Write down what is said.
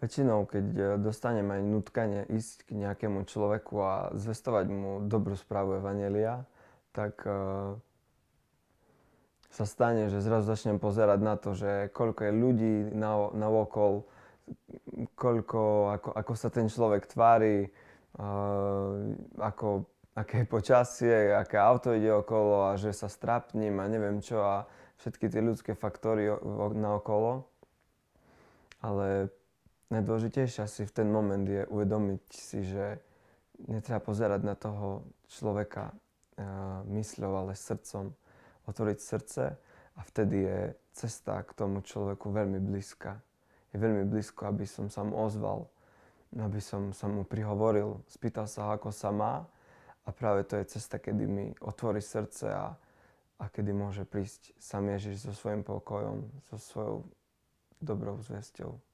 Väčšinou, keď e, dostanem aj nutkanie ísť k nejakému človeku a zvestovať mu dobrú správu Evanelia, tak uh, sa stane, že zrazu začnem pozerať na to, že koľko je ľudí na, na okol, koľko, ako, ako sa ten človek tvári, uh, ako, aké je počasie, aké auto ide okolo a že sa strápnim a neviem čo a všetky tie ľudské faktory na okolo. Ale najdôležitejšie asi v ten moment je uvedomiť si, že netreba pozerať na toho človeka eh, mysľou, ale srdcom. Otvoriť srdce a vtedy je cesta k tomu človeku veľmi blízka. Je veľmi blízko, aby som sa mu ozval, aby som sa mu prihovoril, spýtal sa, ako sa má a práve to je cesta, kedy mi otvorí srdce a, a kedy môže prísť sám Ježiš so svojím pokojom, so svojou dobrou zväzťou.